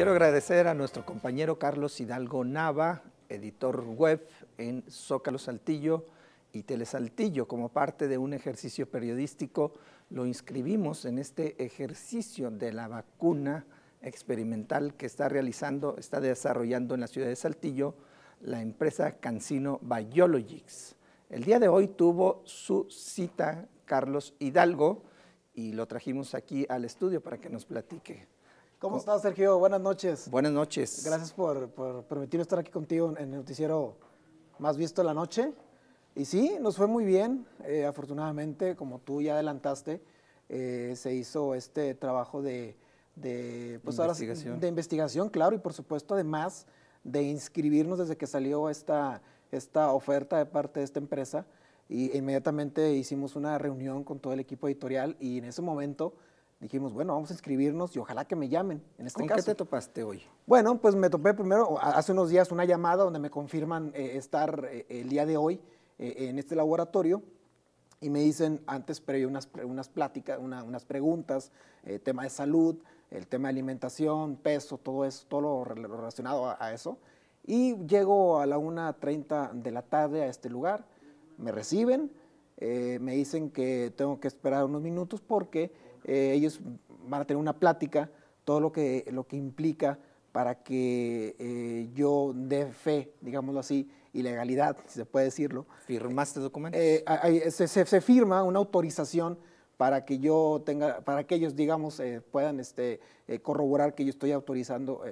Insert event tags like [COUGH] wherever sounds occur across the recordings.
Quiero agradecer a nuestro compañero Carlos Hidalgo Nava, editor web en Zócalo Saltillo y Telesaltillo, como parte de un ejercicio periodístico, lo inscribimos en este ejercicio de la vacuna experimental que está realizando, está desarrollando en la ciudad de Saltillo la empresa Cancino Biologics. El día de hoy tuvo su cita Carlos Hidalgo y lo trajimos aquí al estudio para que nos platique. ¿Cómo estás, Sergio? Buenas noches. Buenas noches. Gracias por, permitirme estar aquí contigo en el noticiero más visto de la noche. Y sí, nos fue muy bien. Eh, afortunadamente, como tú ya adelantaste, eh, se hizo este trabajo de, pues, investigación. de investigación, claro, y por supuesto, además de inscribirnos desde que salió esta, esta oferta de parte de esta empresa. Y inmediatamente hicimos una reunión con todo el equipo editorial y en ese momento dijimos, bueno, vamos a inscribirnos y ojalá que me llamen. En este ¿Con caso. qué te topaste hoy? Bueno, pues me topé primero hace unos días una llamada donde me confirman eh, estar eh, el día de hoy eh, en este laboratorio y me dicen antes previo unas, unas pláticas, unas preguntas, tema de salud, el tema de alimentación, peso, todo eso, todo lo relacionado a, a eso. Y llego a la 1.30 de la tarde a este lugar, me reciben, me dicen que tengo que esperar unos minutos porque eh, ellos van a tener una plática, todo lo que, lo que implica para que eh, yo dé fe, digámoslo así, y legalidad, si se puede decirlo. ¿Firmaste documentos? Eh, se, se, firma una autorización para que yo tenga, para que ellos, digamos, eh, puedan este, corroborar que yo estoy autorizando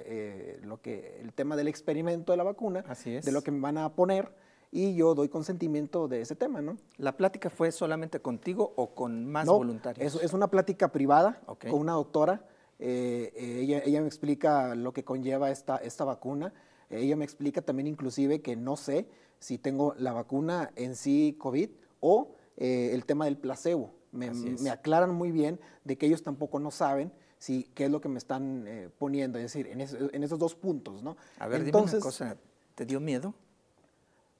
lo que, el tema del experimento de la vacuna, de lo que me van a poner y yo doy consentimiento de ese tema, ¿no? ¿La plática fue solamente contigo o con más no, voluntarios? Es, es una plática privada con una doctora. Eh, ella, ella, me explica lo que conlleva esta, esta vacuna. Ella me explica también inclusive que no sé si tengo la vacuna en sí COVID o eh, el tema del placebo. Me, me, aclaran muy bien de que ellos tampoco no saben si, qué es lo que me están eh, poniendo, es decir, en, esos dos puntos, ¿no? A ver, Entonces, dime una cosa, ¿te dio miedo?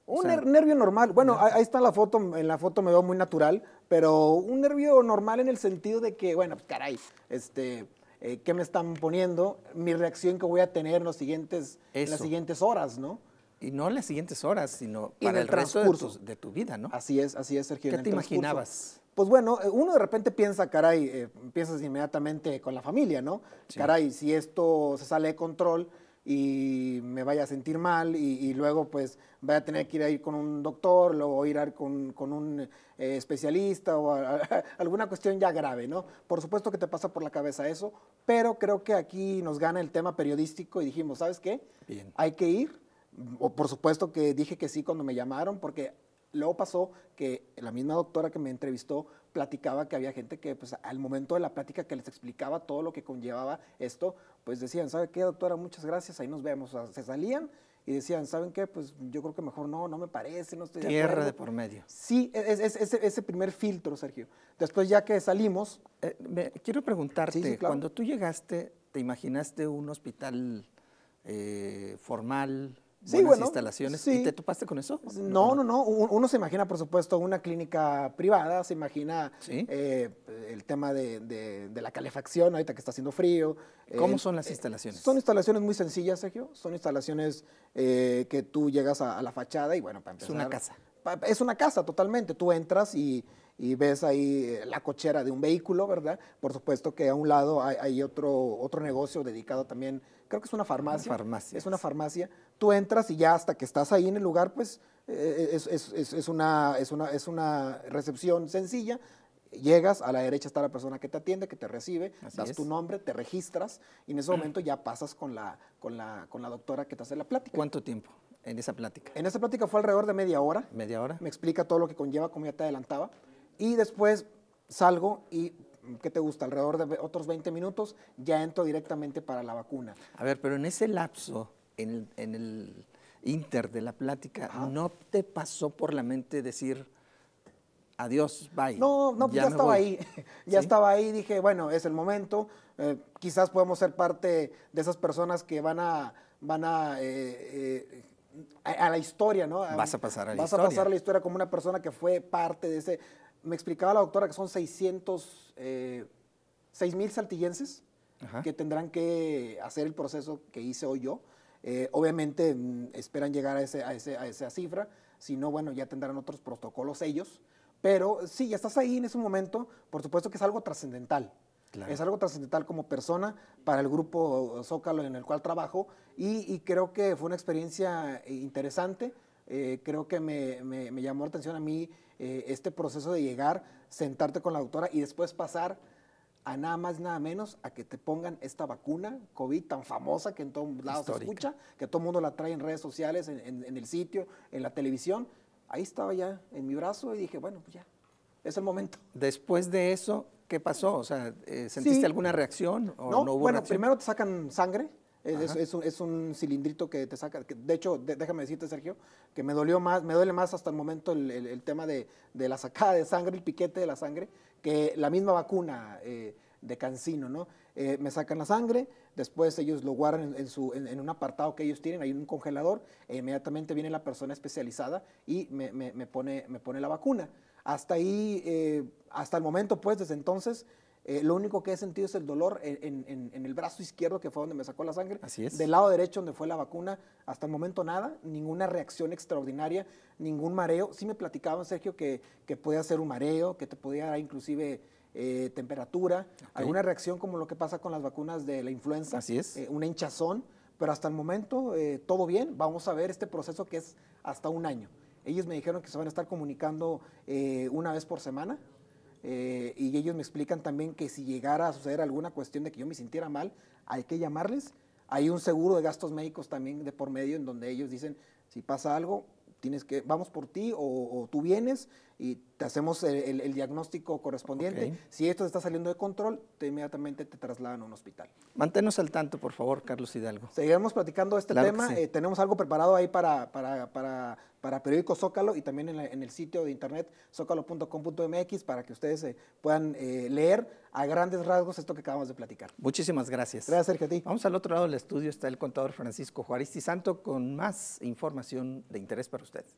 Un nervio normal. Bueno, ahí está la foto, en la foto me veo muy natural, pero un nervio normal en el sentido de que, bueno, caray, este, eh, ¿qué me están poniendo? Mi reacción que voy a tener en, los siguientes, las siguientes horas, ¿no? Y no en las siguientes horas, sino en para el transcurso. resto de tu, vida, ¿no? Así es, así es, Sergio. ¿Qué te imaginabas? Pues bueno, eh, uno de repente piensa, caray, empiezas eh, inmediatamente con la familia, ¿no? Caray, si esto se sale de control, y me vaya a sentir mal y, luego pues vaya a tener que ir a ir con un doctor, luego ir a con, con, un eh, especialista o [LAUGHS] alguna cuestión ya grave, ¿no? Por supuesto que te pasa por la cabeza eso, pero creo que aquí nos gana el tema periodístico y dijimos, ¿sabes qué? Bien. Hay que ir. O por supuesto que dije que sí cuando me llamaron, porque Luego pasó que la misma doctora que me entrevistó platicaba que había gente que pues al momento de la plática que les explicaba todo lo que conllevaba esto, pues decían, ¿sabe qué doctora? Muchas gracias, ahí nos vemos. se salían y decían, ¿saben qué? Pues yo creo que mejor no, no me parece, no estoy Tierra de de por medio. Sí, e-, es, ese primer filtro, Sergio. Después ya que salimos... Eh, quiero preguntarte, cuando tú llegaste, ¿te imaginaste un hospital eh, formal, buenas instalaciones. ¿Y te topaste con eso? No, no, no. Uno se imagina, por supuesto, una clínica privada, se imagina eh, el tema de, la calefacción, ahorita que está haciendo frío. Eh, ¿Cómo son las eh, instalaciones? son instalaciones muy sencillas, Sergio. Son instalaciones que tú llegas a, a, la fachada y bueno, para empezar. Es una casa. Es una casa, totalmente. Tú entras y y ves ahí eh, la cochera de un vehículo, ¿verdad? Por supuesto que a un lado hay, otro, otro negocio dedicado también, creo que es una farmacia. Es una farmacia. Tú entras y ya hasta que estás ahí en el lugar, pues eh, es, una, es, una, es una recepción sencilla. Llegas, a la derecha está la persona que te atiende, que te recibe, Así das tu nombre, te registras y en ese mm. momento ya pasas con la, con la, con la doctora que te hace la plática. ¿Cuánto tiempo? en esa plática? En esa plática fue alrededor de media hora. ¿Media hora? Me explica todo lo que conlleva, como ya te adelantaba. Y después salgo y, ¿qué te gusta? Alrededor de otros 20 minutos ya entro directamente para la vacuna. A ver, pero en ese lapso, en, el inter de la plática, ¿no te pasó por la mente decir, adiós, bye. No, no, pues ya, estaba ahí. [LAUGHS] ya estaba ahí, dije, bueno, es el momento. Eh, quizás podemos ser parte de esas personas que van a, van a, eh, eh, a, la historia, ¿no? Vas a pasar a la historia. Vas a pasar a la historia como una persona que fue parte de ese me explicaba la doctora que son 600, eh, 6.000 saltillenses que tendrán que hacer el proceso que hice hoy yo. Eh, obviamente mm, esperan llegar a, a, esa cifra, si no, bueno, ya tendrán otros protocolos ellos. Pero sí, ya estás ahí en ese momento, por supuesto que es algo trascendental. Es algo trascendental como persona para el grupo Zócalo en el cual trabajo y creo que fue una experiencia eh, interesante eh, creo que me, llamó la atención a mí eh, este proceso de llegar, sentarte con la doctora y después pasar a nada más, nada menos, a que te pongan esta vacuna COVID tan famosa que en todos lados se escucha, que todo el mundo la trae en redes sociales, en, el sitio, en la televisión. Ahí estaba ya en mi brazo y dije, bueno, pues ya, es el momento. Después de eso, ¿qué pasó? O sea, eh, ¿sentiste alguna reacción o no, Bueno, primero te sacan sangre, es, es, un, cilindrito que te saca. de hecho, déjame decirte, Sergio, que me dolió más, me duele más hasta el momento el, tema de, la sacada de sangre, el piquete de la sangre, que la misma vacuna eh, de Cancino, ¿no? Eh, me sacan la sangre, después ellos lo guardan en, un apartado que ellos tienen, hay un congelador, e inmediatamente viene la persona especializada y me, pone, me pone la vacuna. Hasta ahí, eh, hasta el momento, pues, desde entonces, eh, lo único que he sentido es el dolor en, el brazo izquierdo, que fue donde me sacó la sangre. Así es. Del lado derecho, donde fue la vacuna, hasta el momento nada, ninguna reacción extraordinaria, ningún mareo. Sí me platicaban, Sergio, que, que podía ser un mareo, que te podía dar inclusive eh, temperatura, alguna reacción como lo que pasa con las vacunas de la influenza. Así es. Eh, una hinchazón, pero hasta el momento todo bien. Vamos a ver este proceso que es hasta un año. Ellos me dijeron que se van a estar comunicando una vez por semana eh, y ellos me explican también que si llegara a suceder alguna cuestión de que yo me sintiera mal, hay que llamarles. Hay un seguro de gastos médicos también de por medio en donde ellos dicen, si pasa algo, tienes que, vamos por ti o tú vienes y te hacemos el, diagnóstico correspondiente. Si esto está saliendo de control, te inmediatamente te trasladan a un hospital. Manténnos al tanto, por favor, Carlos Hidalgo. Seguiremos platicando este tema. Eh, tenemos algo preparado ahí para, para, para, Periódico Zócalo y también en, el sitio de internet zócalo.com.mx para que ustedes eh, puedan eh, leer a grandes rasgos esto que acabamos de platicar. Muchísimas gracias. Gracias, Sergio, Vamos al otro lado del estudio. Está el contador Francisco Juaristi Santo con más información de interés para ustedes.